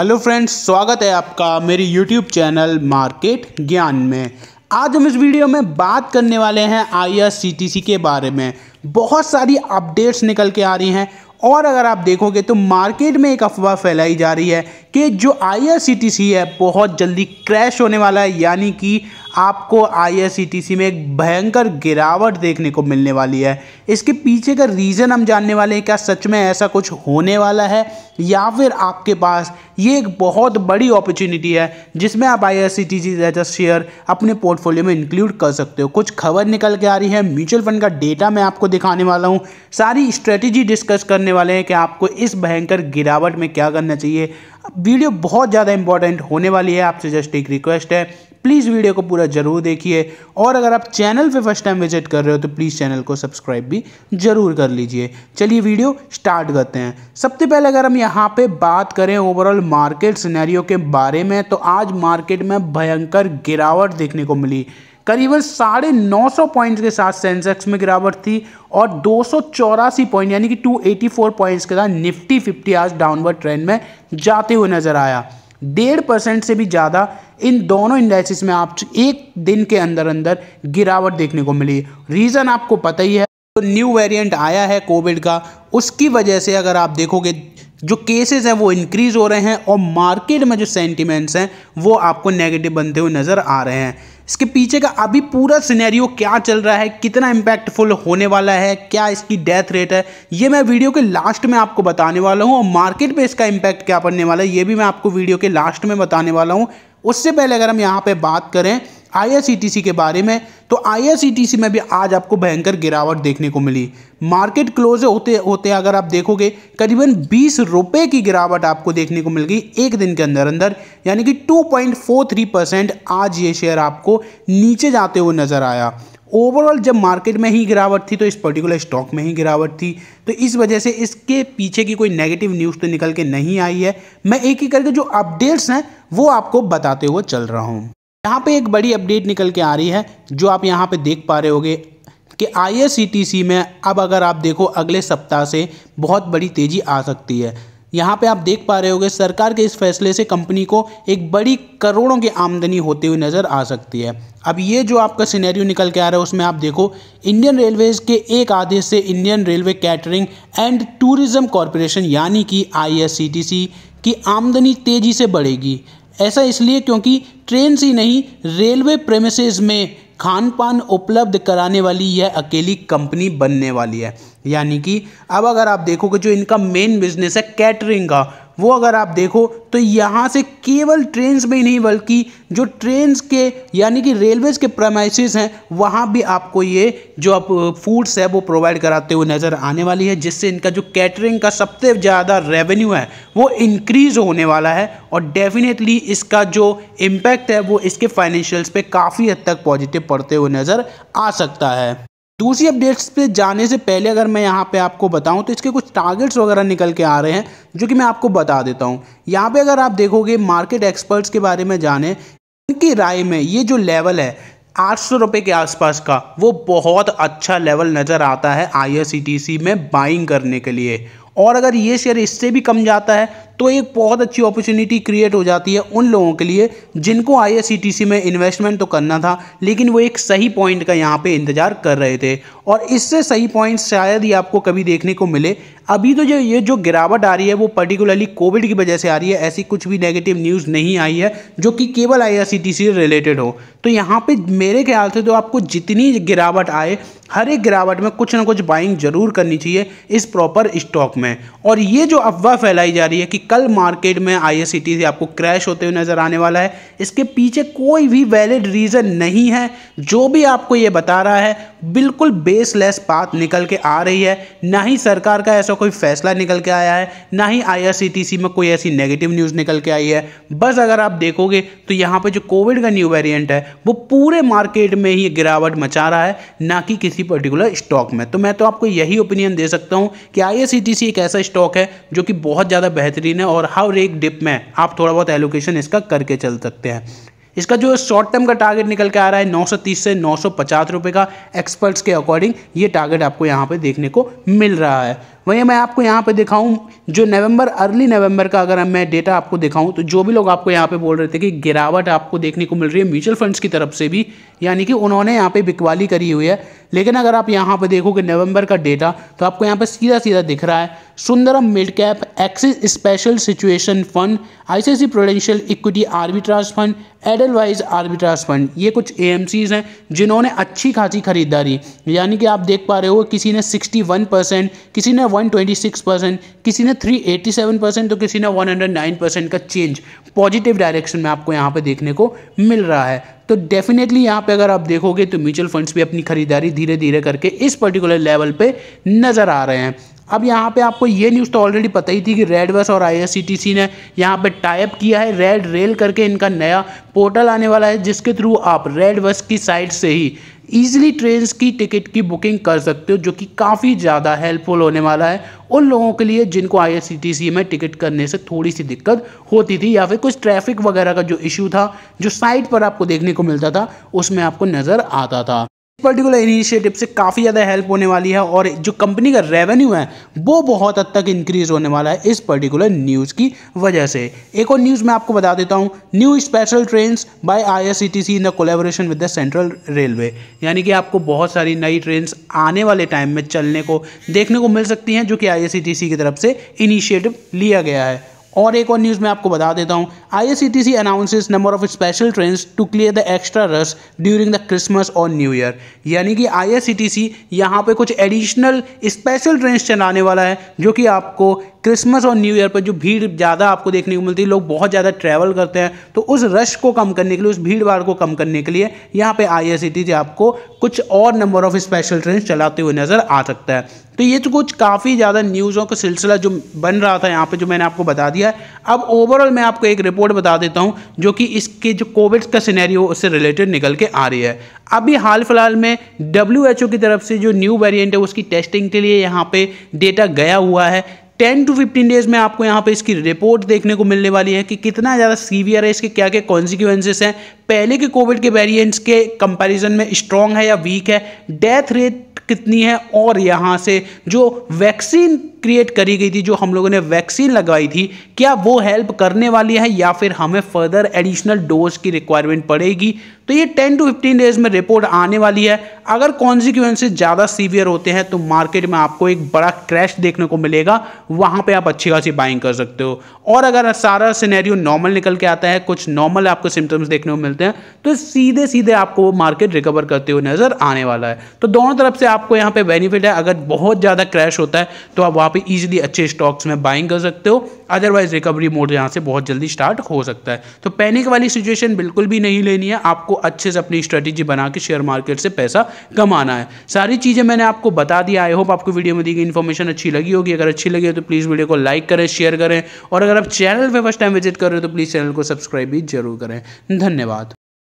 hello friends स्वागत है आपका मेरी यूट्यूब चैनल मार्केट ज्ञान में आज हम इस वीडियो में बात करने वाले हैं आईआरसीटीसी के बारे में बहुत सारी अपडेट्स निकल के आ रही हैं और अगर आप देखोगे तो मार्केट में एक अफवाह फैलाई जा रही है कि जो आई है बहुत जल्दी क्रैश होने वाला है यानी कि आपको आई में एक भयंकर गिरावट देखने को मिलने वाली है इसके पीछे का रीज़न हम जानने वाले हैं क्या सच में ऐसा कुछ होने वाला है या फिर आपके पास ये एक बहुत बड़ी अपॉर्चुनिटी है जिसमें आप आई एस शेयर अपने पोर्टफोलियो में इंक्लूड कर सकते हो कुछ खबर निकल के आ रही है म्यूचुअल फंड का डेटा मैं आपको दिखाने वाला हूँ सारी स्ट्रेटेजी डिस्कस करने वाले हैं कि आपको इस भयंकर गिरावट में क्या करना चाहिए वीडियो बहुत ज़्यादा इंपॉर्टेंट होने वाली है आपसे जस्ट एक रिक्वेस्ट है प्लीज़ वीडियो को पूरा जरूर देखिए और अगर आप चैनल पे फर्स्ट टाइम विजिट कर रहे हो तो प्लीज़ चैनल को सब्सक्राइब भी जरूर कर लीजिए चलिए वीडियो स्टार्ट करते हैं सबसे पहले अगर हम यहाँ पे बात करें ओवरऑल मार्केट सिनेरियो के बारे में तो आज मार्केट में भयंकर गिरावट देखने को मिली करीबन साढ़े नौ सौ पॉइंट्स के साथ सेंसेक्स में गिरावट थी और दो पॉइंट यानी कि फोर पॉइंट्स के साथ निफ्टी फिफ्टी आज डाउनवर्ड ट्रेंड में जाते हुए नजर आया डेढ़ परसेंट से भी ज़्यादा इन दोनों इंडेक्सेस में आप एक दिन के अंदर अंदर गिरावट देखने को मिली रीज़न आपको पता ही है तो न्यू वेरिएंट आया है कोविड का उसकी वजह से अगर आप देखोगे जो केसेस हैं वो इंक्रीज हो रहे हैं और मार्केट में जो सेंटिमेंट्स हैं वो आपको नेगेटिव बनते हुए नज़र आ रहे हैं इसके पीछे का अभी पूरा सिनेरियो क्या चल रहा है कितना इम्पैक्टफुल होने वाला है क्या इसकी डेथ रेट है ये मैं वीडियो के लास्ट में आपको बताने वाला हूँ और मार्केट पर इसका इम्पैक्ट क्या पड़ने वाला है ये भी मैं आपको वीडियो के लास्ट में बताने वाला हूँ उससे पहले अगर हम यहाँ पर बात करें आईआरसीटीसी e के बारे में तो आईआरसीटीसी e में भी आज आपको भयंकर गिरावट देखने को मिली मार्केट क्लोज होते होते अगर आप देखोगे करीबन बीस रुपये की गिरावट आपको देखने को मिल गई एक दिन के अंदर अंदर यानी कि 2.43 परसेंट आज ये शेयर आपको नीचे जाते हुए नज़र आया ओवरऑल जब मार्केट में ही गिरावट थी तो इस पर्टिकुलर स्टॉक में ही गिरावट थी तो इस वजह से इसके पीछे की कोई नेगेटिव न्यूज़ तो निकल के नहीं आई है मैं एक ही करके जो अपडेट्स हैं वो आपको बताते हुए चल रहा हूँ यहाँ पे एक बड़ी अपडेट निकल के आ रही है जो आप यहाँ पे देख पा रहे होगे कि आई में अब अगर आप देखो अगले सप्ताह से बहुत बड़ी तेज़ी आ सकती है यहाँ पे आप देख पा रहे होगे सरकार के इस फैसले से कंपनी को एक बड़ी करोड़ों की आमदनी होते हुए नज़र आ सकती है अब ये जो आपका सिनेरियो निकल के आ रहा है उसमें आप देखो इंडियन रेलवेज के एक आदेश से Indian Railway Catering and Tourism Corporation यानी कि आई की आमदनी तेज़ी से बढ़ेगी ऐसा इसलिए क्योंकि ट्रेन ही नहीं रेलवे प्रेमिसेस में खान पान उपलब्ध कराने वाली यह अकेली कंपनी बनने वाली है यानी कि अब अगर आप देखोगे जो इनका मेन बिजनेस है कैटरिंग का वो अगर आप देखो तो यहाँ से केवल ट्रेन्स में ही नहीं बल्कि जो ट्रेन्स के यानी कि रेलवेज के प्रमाइसिस हैं वहाँ भी आपको ये जो आप फूड्स है वो प्रोवाइड कराते हुए नज़र आने वाली है जिससे इनका जो कैटरिंग का सबसे ज़्यादा रेवेन्यू है वो इंक्रीज़ होने वाला है और डेफिनेटली इसका जो इम्पैक्ट है वो इसके फाइनेंशियल्स पर काफ़ी हद तक पॉजिटिव पड़ते हुए नज़र आ सकता है दूसरी अपडेट्स पे जाने से पहले अगर मैं यहाँ पे आपको बताऊँ तो इसके कुछ टारगेट्स वगैरह निकल के आ रहे हैं जो कि मैं आपको बता देता हूँ यहाँ पे अगर आप देखोगे मार्केट एक्सपर्ट्स के बारे में जाने उनकी राय में ये जो लेवल है आठ सौ रुपये के आसपास का वो बहुत अच्छा लेवल नज़र आता है आई e में बाइंग करने के लिए और अगर ये शेयर इससे भी कम जाता है तो एक बहुत अच्छी अपॉर्चुनिटी क्रिएट हो जाती है उन लोगों के लिए जिनको आई में इन्वेस्टमेंट तो करना था लेकिन वो एक सही पॉइंट का यहाँ पे इंतज़ार कर रहे थे और इससे सही पॉइंट शायद ही आपको कभी देखने को मिले अभी तो जो ये जो गिरावट आ रही है वो पर्टिकुलरली कोविड की वजह से आ रही है ऐसी कुछ भी नेगेटिव न्यूज़ नहीं आई है जो कि केवल आई से रिलेटेड हो तो यहाँ पर मेरे ख्याल से तो आपको जितनी गिरावट आए हर एक गिरावट में कुछ ना कुछ बाइंग जरूर करनी चाहिए इस प्रॉपर स्टॉक में में और ये जो अफवाह फैलाई जा रही है कि कल मार्केट में आई e से आपको क्रैश होते हुए नज़र आने वाला है इसके पीछे कोई भी वैलिड रीज़न नहीं है जो भी आपको ये बता रहा है बिल्कुल बेसलेस बात निकल के आ रही है ना ही सरकार का ऐसा कोई फैसला निकल के आया है ना ही आई e में कोई ऐसी नेगेटिव न्यूज़ निकल के आई है बस अगर आप देखोगे तो यहाँ पर जो कोविड का न्यू वेरियंट है वो पूरे मार्केट में ही गिरावट मचा रहा है ना कि किसी पर्टिकुलर स्टॉक में तो मैं तो आपको यही ओपिनियन दे सकता हूँ कि आई एक ऐसा स्टॉक है जो कि बहुत ज़्यादा बेहतरीन है और हर एक डिप में आप थोड़ा बहुत एलोकेशन इसका करके चल सकते हैं इसका जो शॉर्ट टर्म का टारगेट निकल के आ रहा है 930 से नौ रुपए का एक्सपर्ट्स के अकॉर्डिंग ये टारगेट आपको यहाँ पे देखने को मिल रहा है वहीं मैं आपको यहाँ पे दिखाऊँ जो नवंबर अर्ली नवंबर का अगर मैं डेटा आपको दिखाऊँ तो जो भी लोग आपको यहाँ पे बोल रहे थे कि गिरावट आपको देखने को मिल रही है म्यूचुअल फंड्स की तरफ से भी यानी कि उन्होंने यहाँ पे बिकवाली करी हुई है लेकिन अगर आप यहाँ पे देखोगे नवंबर का डेटा तो आपको यहाँ पर सीधा सीधा दिख रहा है Sundaram mid cap Axis special situation fund ICICI Prudential equity arbitrage fund Edelweiss arbitrage fund ये कुछ ए हैं जिन्होंने अच्छी खासी खरीदारी यानी कि आप देख पा रहे हो किसी ने सिक्सटी किसी ने 126 परसेंट किसी ने 387 परसेंट तो किसी ने 109 परसेंट का चेंज पॉजिटिव डायरेक्शन में आपको यहाँ पे देखने को मिल रहा है तो डेफिनेटली यहाँ पे अगर आप देखोगे तो म्यूचुअल फंड्स भी अपनी खरीदारी धीरे धीरे करके इस पर्टिकुलर लेवल पे नज़र आ रहे हैं अब यहाँ पे आपको ये न्यूज़ तो ऑलरेडी पता ही थी कि रेड बस और आईआरसीटीसी ने यहाँ पे टाइप किया है रेड रेल करके इनका नया पोर्टल आने वाला है जिसके थ्रू आप रेड बस की साइट से ही ईजिली ट्रेन की टिकट की बुकिंग कर सकते हो जो कि काफ़ी ज़्यादा हेल्पफुल होने वाला है उन लोगों के लिए जिनको आई में टिकट करने से थोड़ी सी दिक्कत होती थी या फिर कुछ ट्रैफिक वगैरह का जो इशू था जो साइट पर आपको देखने को मिलता था उसमें आपको नज़र आता था पर्टिकुलर इनिशिएटिव से काफ़ी ज़्यादा हेल्प होने वाली है और जो कंपनी का रेवेन्यू है वो बहुत हद तक इंक्रीज होने वाला है इस पर्टिकुलर न्यूज़ की वजह से एक और न्यूज़ मैं आपको बता देता हूँ new special train by C in the collaboration with the central railway यानी कि आपको बहुत सारी नई ट्रेन आने वाले टाइम में चलने को देखने को मिल सकती हैं जो कि आई e की तरफ से इनिशिएटिव लिया गया है और एक और न्यूज़ मैं आपको बता देता हूँ I S C T C announces number of special train to clear the extra rush during the Christmas और न्यू ईयर यानी कि आई एस सी टी सी यहाँ पर कुछ एडिशनल स्पेशल ट्रेन चलाने वाला है जो कि आपको क्रिसमस और न्यू ईयर पर जो भीड़ ज़्यादा आपको देखने को मिलती है लोग बहुत ज़्यादा ट्रैवल करते हैं तो उस रश को कम करने के लिए उस भीड़ भाड़ को कम करने के लिए यहाँ पे आई आर e आपको कुछ और नंबर ऑफ स्पेशल ट्रेन चलाते हुए नज़र आ सकता है तो ये तो कुछ काफ़ी ज़्यादा न्यूज़ों का सिलसिला जो बन रहा था यहाँ पे जो मैंने आपको बता दिया है अब ओवरऑल मैं आपको एक रिपोर्ट बता देता हूँ जो कि इसके जो कोविड का सिनेरियो उससे रिलेटेड निकल के आ रही है अभी हाल फिलहाल में डब्ल्यू की तरफ से जो न्यू वेरिएंट है उसकी टेस्टिंग के लिए यहाँ पे डेटा गया हुआ है टेन टू फिफ्टीन डेज में आपको यहाँ पे इसकी रिपोर्ट देखने को मिलने वाली है कि कितना ज़्यादा सीवियर है इसके क्या क्या कॉन्सिक्वेंसेस हैं पहले के कोविड के वेरिएंट्स के कंपैरिजन में स्ट्रॉन्ग है या वीक है डेथ रेट कितनी है और यहाँ से जो वैक्सीन क्रिएट करी गई थी जो हम लोगों ने वैक्सीन लगवाई थी क्या वो हेल्प करने वाली है या फिर हमें फर्दर एडिशनल डोज की रिक्वायरमेंट पड़ेगी तो ये 10 टू 15 डेज में रिपोर्ट आने वाली है अगर कॉन्सिक्वेंसेज ज़्यादा सीवियर होते हैं तो मार्केट में आपको एक बड़ा क्रैश देखने को मिलेगा वहाँ पर आप अच्छी खासी बाइंग कर सकते हो और अगर सारा सिनेरियो नॉर्मल निकल के आता है कुछ नॉर्मल आपको सिम्टम्स देखने को मिलते हैं तो सीधे सीधे आपको वो मार्केट रिकवर करते हुए नज़र आने वाला है तो दोनों तरफ से आपको यहाँ पे बेनिफिट है अगर बहुत ज़्यादा क्रैश होता है तो आप पे इजीली अच्छे स्टॉक्स में बाइंग कर सकते हो अदरवाइज रिकवरी मोड यहाँ से बहुत जल्दी स्टार्ट हो सकता है तो पैनिक वाली सिचुएशन बिल्कुल भी नहीं लेनी है आपको अच्छे से अपनी स्ट्रेटेजी बना के शेयर मार्केट से पैसा कमाना है सारी चीज़ें मैंने आपको बता दिया आई होप आपको वीडियो में दी गई इन्फॉर्मेशन अच्छी लगी होगी अगर अच्छी लगी हो तो प्लीज़ वीडियो को लाइक करें शेयर करें और अगर आप चैनल पर फर्स्ट टाइम विजिट कर रहे हो तो प्लीज़ चैनल को सब्सक्राइब भी जरूर करें धन्यवाद